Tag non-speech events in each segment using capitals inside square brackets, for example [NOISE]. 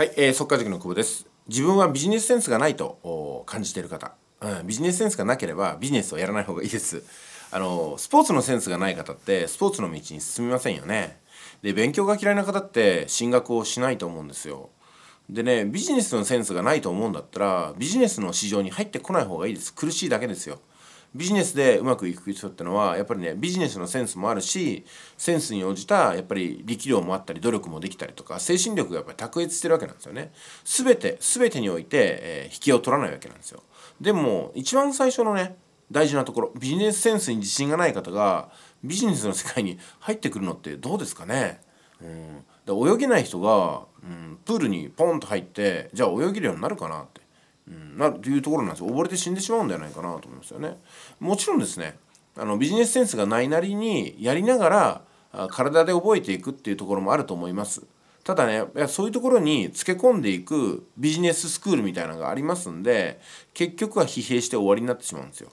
はい、えー、速稼塾の久保です。自分はビジネスセンスがないと感じている方、うん、ビジネスセンスがなければビジネスをやらない方がいいです。あのスポーツのセンスがない方ってスポーツの道に進みませんよね。で勉強が嫌いな方って進学をしないと思うんですよ。でねビジネスのセンスがないと思うんだったらビジネスの市場に入ってこない方がいいです苦しいだけですよ。ビジネスでうまくいく人ってのはやっぱりねビジネスのセンスもあるしセンスに応じたやっぱり力量もあったり努力もできたりとか精神力がやっぱり卓越してるわけなんですよね。全て全てにおいて、えー、引きを取らないわけなんですよ。でも一番最初のね大事なところビジネスセンスに自信がない方がビジネスの世界に入ってくるのってどうですかね、うん、で泳げない人が、うん、プールにポンと入ってじゃあ泳げるようになるかなってうんまいうところなんですよ溺れて死んでしまうんじゃないかなと思いますよね。もちろんですねあのビジネスセンスがないなりにやりながら体で覚えていくっていうところもあると思います。ただねそういうところにつけ込んでいくビジネススクールみたいなのがありますんで結局は疲弊して終わりになってしまうんですよ。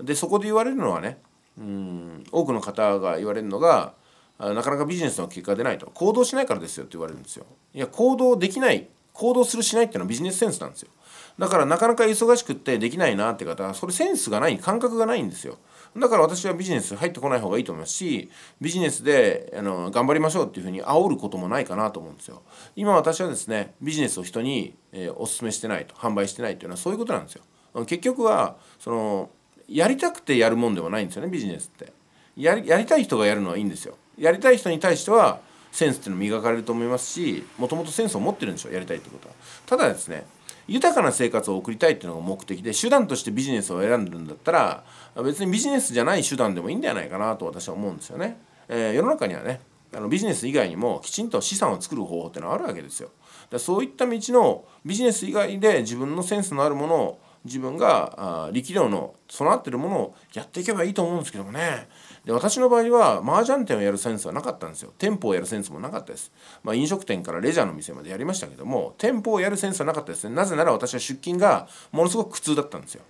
でそこで言われるのはねうん多くの方が言われるのがなかなかビジネスの結果出ないと行動しないからですよって言われるんですよ。いや行動できない行動するしないっていうのはビジネスセンスなんですよだからなかなか忙しくってできないなって方はそれセンスがない感覚がないんですよだから私はビジネス入ってこない方がいいと思いますしビジネスであの頑張りましょうっていうふうに煽ることもないかなと思うんですよ今私はですねビジネスを人に、えー、お勧めしてないと販売してないっていうのはそういうことなんですよ結局はそのやりたくてやるもんではないんですよねビジネスってやりやりたい人がやるのはいいんですよやりたい人に対してはセンスっていうの磨かれると思いますしもともとセンスを持ってるんでしょやりたいってことはただですね豊かな生活を送りたいっていうのが目的で手段としてビジネスを選んでるんだったら別にビジネスじゃない手段でもいいんじゃないかなと私は思うんですよね。えー、世の中にはねあのビジネス以外にもきちんと資産を作る方法ってのはあるわけですよ。だそういった道のビジネス以外で自分のセンスのあるものを自分が力量の備わってるものをやっていけばいいと思うんですけどもねで私の場合は麻雀店をやるセンスはなかったんですよ店舗をやるセンスもなかったです、まあ、飲食店からレジャーの店までやりましたけども店舗をやるセンスはなかったですねなぜなら私は出勤がものすごく苦痛だったんですよ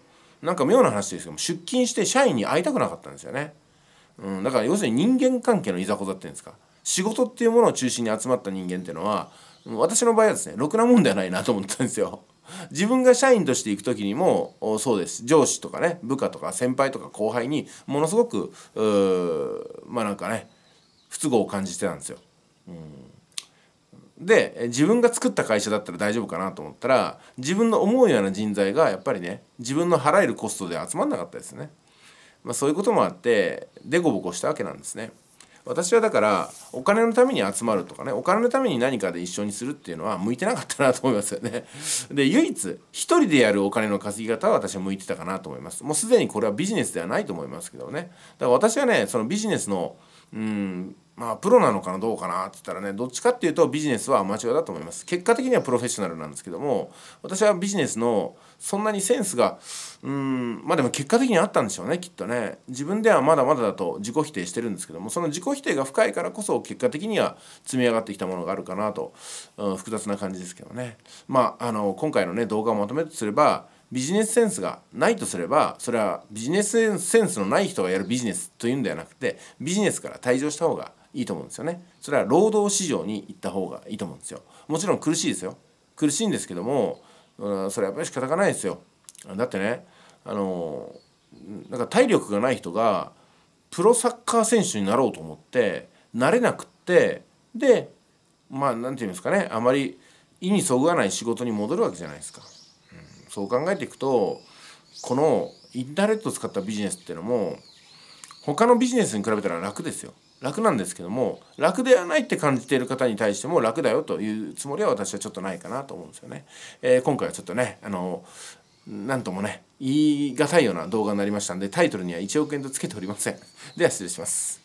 なんか妙な話ですけども出勤して社員に会いたくなかったんですよね、うん、だから要するに人間関係のいざこざっていうんですか仕事っていうものを中心に集まった人間っていうのは私の場合はですねろくなもんではないなと思ったんですよ自分が社員として行く時にもそうです上司とかね部下とか先輩とか後輩にものすごくまあなんかね不都合を感じてたんですよ。で自分が作った会社だったら大丈夫かなと思ったら自分の思うような人材がやっぱりね自分の払えるコストで集まんなかったですね。まあ、そういうこともあってデコボコしたわけなんですね。私はだからお金のために集まるとかねお金のために何かで一緒にするっていうのは向いてなかったなと思いますよね [LAUGHS] で唯一1人でやるお金の稼ぎ方は私は向いてたかなと思いますもうすでにこれはビジネスではないと思いますけどねだから私はねそのビジネスのうんまあプロなのかなどうかなって言ったらねどっちかっていうとビジネスはアマチュアだと思います結果的にはプロフェッショナルなんですけども私はビジネスのそんなにセンスがうんまあでも結果的にあったんでしょうねきっとね自分ではまだまだだと自己否定してるんですけどもその自己否定が深いからこそ結果的には積み上がってきたものがあるかなと、うん、複雑な感じですけどねまああの今回のね動画をまとめるとすればビジネスセンスがないとすればそれはビジネスセンスのない人がやるビジネスというんではなくてビジネスから退場した方がいいと思うんですよねそれは労働市場に行った方がいいと思うんですよもちろん苦しいですよ苦しいんですけども、うん、それはやっぱり仕方がないですよだってねあのなんか体力がない人がプロサッカー選手になろうと思ってなれなくってでまあ何て言うんですかねあまり意にそぐわない仕事に戻るわけじゃないですかそう考えていくとこのインターネットを使ったビジネスっていうのも他のビジネスに比べたら楽ですよ楽なんですけども楽ではないって感じている方に対しても楽だよというつもりは私はちょっとないかなと思うんですよね。えー、今回はちょっとねあの何ともね言い難いような動画になりましたんでタイトルには1億円とつけておりません。では失礼します。